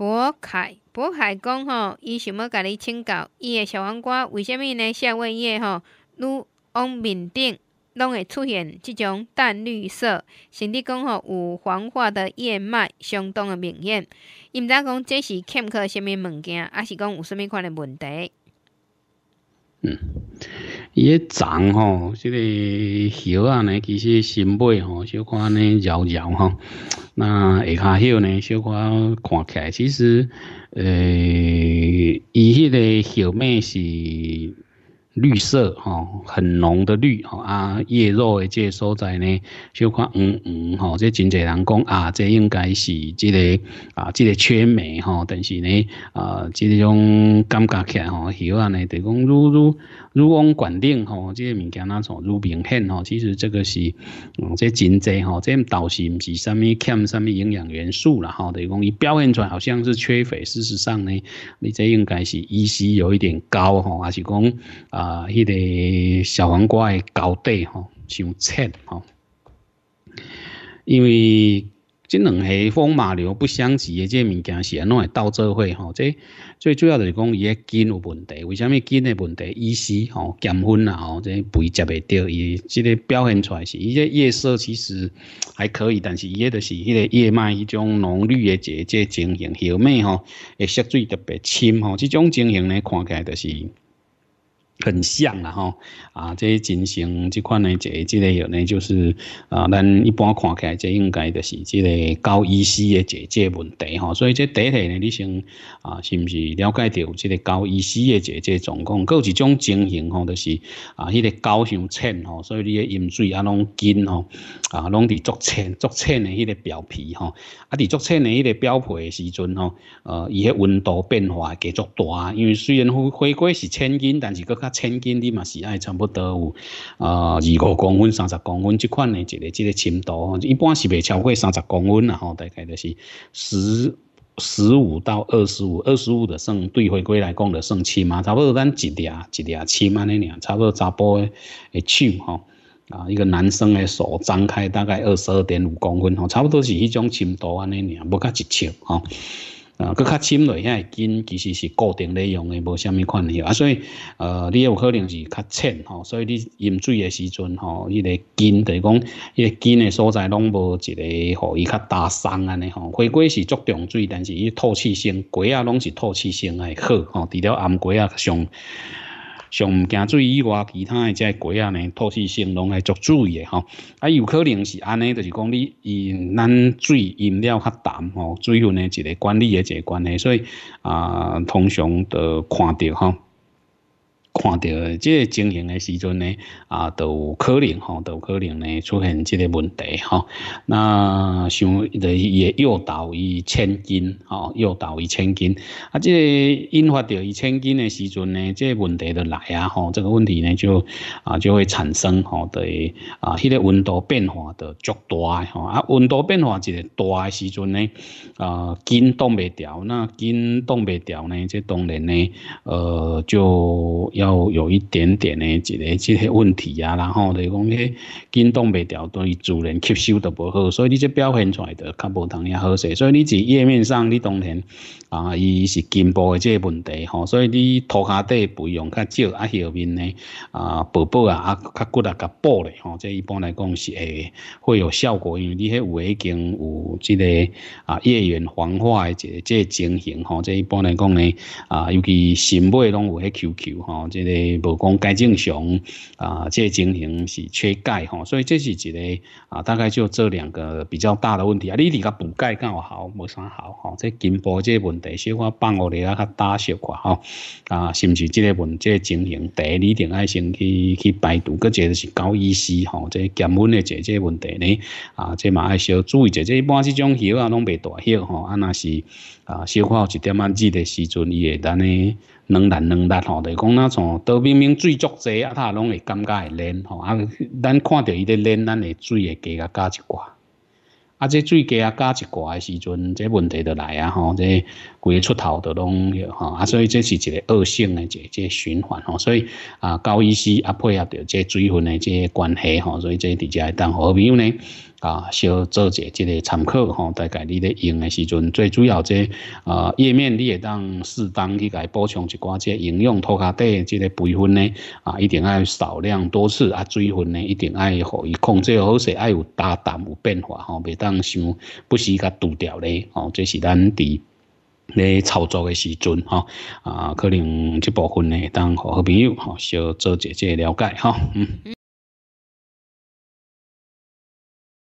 博凯，博凯讲吼，伊想要甲你请教，伊的小黄瓜为什物呢下位叶吼，愈往面顶拢会出现即种淡绿色，甚至讲吼有黄化的叶脉，相当的明显。伊毋知讲这是欠缺虾物物件，还是讲有虾物款的问题？嗯。一长吼，这个叶啊呢，其实心尾吼，小可呢柔柔吼，那下较叶呢，小可看起来，其实，呃，伊迄个叶面是。绿色吼，很浓的绿吼，啊叶肉的这所在呢，小看黄黄吼，这真侪人讲啊，这应该是这个啊，这个缺镁吼，但是呢，啊，这种感觉起来吼，希望呢，就讲如如如往管定吼，这些物件那种如明显吼，其实这个是，这真侪吼，这倒是唔是什咪欠什咪营养元素啦吼，等于讲伊表现出来好像是缺肥，事实上呢，你这应该是依 c 有一点高吼，还是讲啊。啊，迄个小黄瓜诶，高低吼，上册吼。因为即两个风马牛不相及诶，即物件是安怎斗做伙吼？即最主要就是讲伊个筋有问题。为虾米筋诶问题？伊是吼，减分啦吼，即肥接袂到，伊即个表现出来是伊个夜色其实还可以，但是伊个就是迄个叶脉迄种浓绿嘅，即即情形后面吼，诶，色水特别深吼，即种情形咧，看起来就是。很像啦吼啊，这进形这款呢，这这类有呢，就是啊，咱一般看起来，这应该就是这个高医师的解决问题，吼。所以这第一呢，你先啊，是不是了解到这个高医师的解决状况？佫有一种情形吼，就是啊，迄个高上浅吼，所以你的饮水啊，拢紧吼，啊，拢伫足浅足浅的迄个表皮吼，啊，伫足浅的迄个表皮时阵吼，呃，伊迄温度变化继续大，因为虽然回归是浅斤，但是佫较千斤你嘛是爱差不多有啊，二五公分、三十公分这款的，一个、这个深度，一般是未超过三十公分啦。吼，大概就是十十五到二十五，二十五的算对回归来讲的算深嘛，差不多咱一粒一粒七安尼两，差不多查甫的的手吼，啊，一个男生的手张开大概二十二点五公分，吼，差不多是迄种深度安尼尔，无够一尺吼。啊，佮较深内迄个根其实是固定内容的，无虾米款的啊，所以呃，你有可能是较浅吼，所以你饮水的时阵吼，伊个根就是讲，伊个根的所在拢无一个互伊较大松安尼吼。回归是足重水，但是伊透气性鸡啊拢是透气性还好吼，除了暗鸡啊上。上惊水以外，其他诶即鸡啊呢，都是形容来作注意诶吼。啊，有可能是安尼，就是讲你伊咱水饮料较淡吼，水分呢一个管理诶一个关系，所以啊，通常都看到吼。看到这情形的时阵呢，啊，都可能哈，都可能呢出现这个问题哈。那像就也诱导于千金吼，诱导于千金啊，个引发到伊千金的时阵呢，这问题就来啊哈，这个问题呢就啊就会产生哈对啊，迄个温度变化的较大哈，啊温度变化一个大的时阵呢，啊筋冻不调，那筋冻不调呢，这当然呢呃就要。有有一点点的即个即些问题啊，然后就讲迄筋动未调，对主人吸收都不好，所以你这表现出来的较不同也好势。所以你在页面上你当然啊，伊是进步的这问题吼，所以你涂下底，保养较少啊，后面呢啊，宝宝啊啊，较骨力较薄嘞吼，这一般来讲是会会有效果，因为你迄有已经有即个啊，叶缘黄化的这这情形吼，这一般来讲呢啊，尤其新尾拢有迄 QQ 吼一个无讲该正常啊，个情形是缺钙吼，所以这是一个啊，大概就这两个比较大的问题啊。你如果补钙干有好，无啥好吼。这颈部这问题，小可帮我你啊，较打小看吼啊，是不是这个问这情形？第一，你一定要先去去排毒，个是高医师吼，个降温的这这问题呢啊，这嘛爱小注意者，即一般这种药啊，拢袂大药吼啊，那是啊，小可一点仔热的时阵也得呢。冷淡冷淡吼，就讲那像都明明水足侪，啊他拢会感觉会冷吼。啊，咱看到伊在冷，咱的水会加个加一寡。啊，这水加啊一寡的时阵，这问题就来啊吼。这个出头的拢有吼，啊所以这是一个恶性诶，这这循环吼。所以啊，高医师啊配合着这水分的这些关系吼，所以这遮会当好朋友呢？啊，小做者即个参考吼，大概你咧用诶时阵，最主要这啊页面你也当适当去甲伊补充一寡这营养，涂骹底即个备份呢啊，一定爱少量多次啊，水分呢一定爱互伊控制好势，爱有大胆有变化吼，袂当想不时甲堵掉咧吼，这是咱伫咧操作诶时阵吼啊，可能这部分会当好朋友吼，小做一下个了解吼。嗯。